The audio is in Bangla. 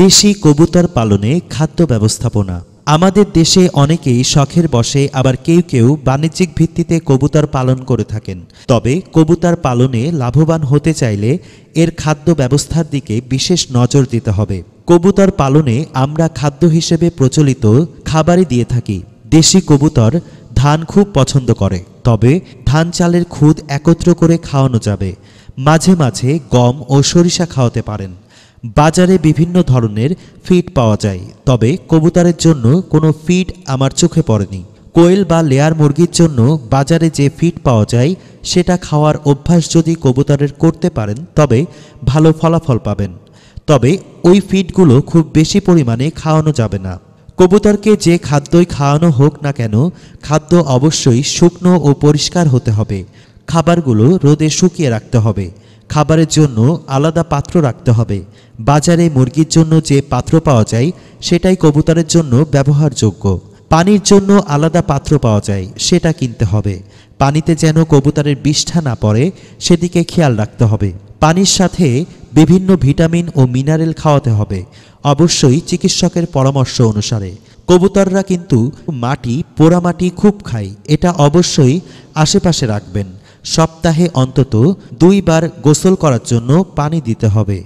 দেশি কবুতর পালনে খাদ্য ব্যবস্থাপনা আমাদের দেশে অনেকেই শখের বসে আবার কেউ কেউ বাণিজ্যিক ভিত্তিতে কবুতর পালন করে থাকেন তবে কবুতর পালনে লাভবান হতে চাইলে এর খাদ্য ব্যবস্থার দিকে বিশেষ নজর দিতে হবে কবুতর পালনে আমরা খাদ্য হিসেবে প্রচলিত খাবারই দিয়ে থাকি দেশি কবুতর ধান খুব পছন্দ করে তবে ধান চালের খুদ একত্র করে খাওয়ানো যাবে মাঝে মাঝে গম ও সরিষা খাওয়াতে পারেন বাজারে বিভিন্ন ধরনের ফিড পাওয়া যায় তবে কবুতরের জন্য কোনো ফিড আমার চোখে পড়েনি কোয়েল বা লেয়ার মুরগির জন্য বাজারে যে ফিড পাওয়া যায় সেটা খাওয়ার অভ্যাস যদি কবুতরের করতে পারেন তবে ভালো ফলাফল পাবেন তবে ওই ফিডগুলো খুব বেশি পরিমাণে খাওয়ানো যাবে না কবুতরকে যে খাদ্যই খাওয়ানো হোক না কেন খাদ্য অবশ্যই শুকনো ও পরিষ্কার হতে হবে খাবারগুলো রোদে শুকিয়ে রাখতে হবে খাবারের জন্য আলাদা পাত্র রাখতে হবে বাজারে মুরগির জন্য যে পাত্র পাওয়া যায় সেটাই কবুতরের জন্য ব্যবহারযোগ্য পানির জন্য আলাদা পাত্র পাওয়া যায় সেটা কিনতে হবে পানিতে যেন কবুতরের বিষ্ঠা না পড়ে সেদিকে খেয়াল রাখতে হবে পানির সাথে বিভিন্ন ভিটামিন ও মিনারেল খাওয়াতে হবে অবশ্যই চিকিৎসকের পরামর্শ অনুসারে কবুতররা কিন্তু মাটি পোড়া মাটি খুব খায় এটা অবশ্যই আশেপাশে রাখবেন সপ্তাহে অন্তত দুইবার গোসল করার জন্য পানি দিতে হবে